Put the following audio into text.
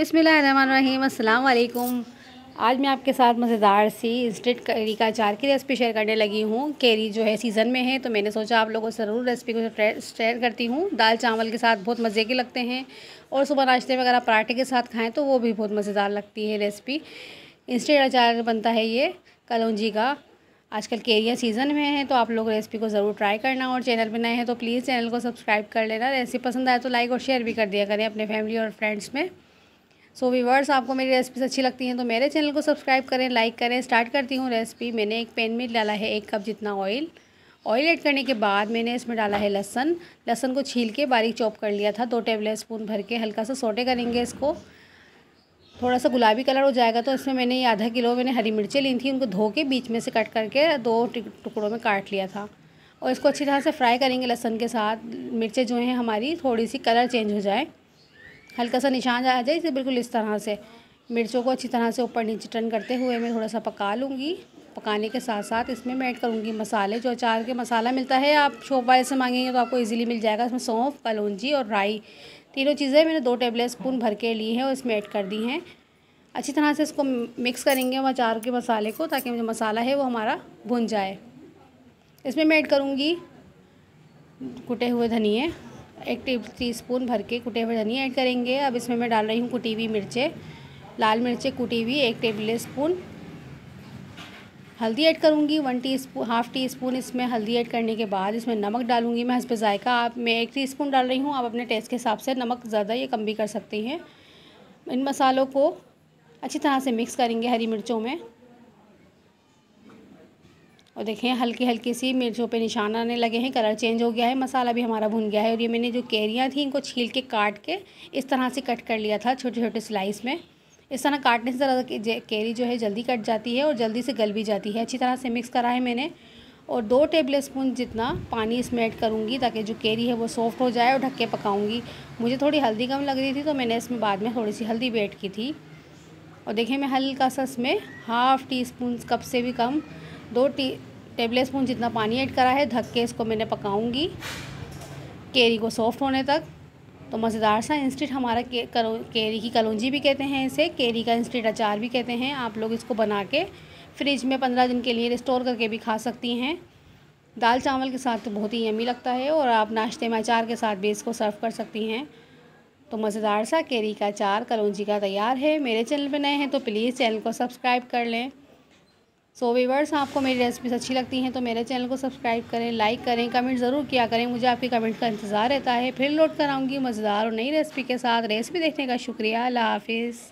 अस्सलाम वालेकुम आज मैं आपके साथ मज़ेदार सी इंस्टेंट करी का अचार की रेसिपी शेयर करने लगी हूँ केरी जो है सीज़न में है तो मैंने सोचा आप लोगों से ज़रूर रेसिपी को शेयर करती हूँ दाल चावल के साथ बहुत मज़े के लगते हैं और सुबह नाश्ते में अगर आप पराठे के साथ खाएँ तो वो भी बहुत मज़ेदार लगती है रेसिपी इंस्टेंट अचार बनता है ये कलौजी का आजकल केरिया सीज़न में है तो आप लोग रेसिपी को ज़रूर ट्राई करना और चैनल पर नए हैं तो प्लीज़ चैनल को सब्सक्राइब कर लेना रेसिपी पसंद आए तो लाइक और शेयर भी कर दिया करें अपने फैमिली और फ्रेंड्स में सो so, वीवर्स आपको मेरी रेसिपीज अच्छी लगती हैं तो मेरे चैनल को सब्सक्राइब करें लाइक करें स्टार्ट करती हूँ रेसिपी मैंने एक पैन में डाला है एक कप जितना ऑयल ऑयल ऐड करने के बाद मैंने इसमें डाला है लहसन लहसन को छील के बारीक चॉप कर लिया था दो टेबल स्पून भर के हल्का सा सोटे करेंगे इसको थोड़ा सा गुलाबी कलर हो जाएगा तो इसमें मैंने ये आधा किलो मैंने हरी मिर्चें ली थी उनको धो के बीच में से कट करके दो टुकड़ों में काट लिया था और इसको अच्छी तरह से फ्राई करेंगे लहसन के साथ मिर्चें जो हैं हमारी थोड़ी सी कलर चेंज हो जाए हल्का सा निशान आ जाए इसे बिल्कुल इस तरह से मिर्चों को अच्छी तरह से ऊपर नीचे टर्न करते हुए मैं थोड़ा सा पका लूँगी पकाने के साथ साथ इसमें मैं ऐड करूँगी मसाले जो अचार के मसाला मिलता है आप शॉप वाले से मांगेंगे तो आपको इजीली मिल जाएगा इसमें सौंफ कलौजी और राई तीनों चीज़ें मैंने दो टेबल स्पून भर के ली हैं और इसमें ऐड कर दी हैं अच्छी तरह से इसको मिक्स करेंगे हम अचार के मसाले को ताकि जो मसाला है वो हमारा भुन जाए इसमें मैं ऐड करूँगी कुटे हुए धनिए एक टेबल टी स्पून भर के कुटे हुए धनिया ऐड करेंगे अब इसमें मैं डाल रही हूँ कुटी हुई मिर्चें लाल मिर्चें कुटी हुई एक टेबल स्पून हल्दी ऐड करूँगी one teaspoon half teaspoon इसमें हल्दी ऐड करने के बाद इसमें नमक डालूंगी मैं हंसपे ज़ायका आप मैं एक टी स्पून डाल रही हूँ आप अपने टेस्ट के हिसाब से नमक ज़्यादा या कम भी कर सकती हैं इन मसालों को अच्छी तरह से मिक्स करेंगे हरी मिर्चों में और देखें हल्की हल्की सी मिर्चों पे निशान आने लगे हैं कलर चेंज हो गया है मसाला भी हमारा भुन गया है और ये मैंने जो कैरियाँ थी इनको छील के काट के इस तरह से कट कर लिया था छोटे छोटे स्लाइस में इस तरह काटने से ज़्यादा कैरी जो है जल्दी कट जाती है और जल्दी से गल भी जाती है अच्छी तरह से मिक्स करा है मैंने और दो टेबल स्पून जितना पानी इसमें ऐड करूँगी ताकि जो कैरी है वो सॉफ्ट हो जाए और ढक के पकाऊँगी मुझे थोड़ी हल्दी कम लग रही थी तो मैंने इसमें बाद में थोड़ी सी हल्दी भी ऐड की थी और देखिए मैं हल्का सा इसमें हाफ़ टी स्पून कप से भी कम दो टी टेबल स्पून जितना पानी ऐड करा है ढक के इसको मैंने पकाऊंगी केरी को सॉफ्ट होने तक तो मज़ेदार सा इंस्टेंट हमारा के, करो, केरी की कलौजी भी कहते हैं इसे केरी का इंस्टेंट अचार भी कहते हैं आप लोग इसको बना के फ्रिज में पंद्रह दिन के लिए स्टोर करके भी खा सकती हैं दाल चावल के साथ तो बहुत ही यमी लगता है और आप नाश्ते में अचार के साथ भी इसको सर्व कर सकती हैं तो मज़ेदार सा केरी का अचार कलौजी का तैयार है मेरे चैनल पर नए हैं तो प्लीज़ चैनल को सब्सक्राइब कर लें सो so, वीवर्स आपको मेरी रेसिपीज अच्छी लगती हैं तो मेरे चैनल को सब्सक्राइब करें लाइक करें कमेंट ज़रूर किया करें मुझे आपके कमेंट का इंतज़ार रहता है फिर लोड कर आऊँगी मज़ेदार और नई रेसिपी के साथ रेसिपी देखने का शुक्रिया अल्लाह हाफिज़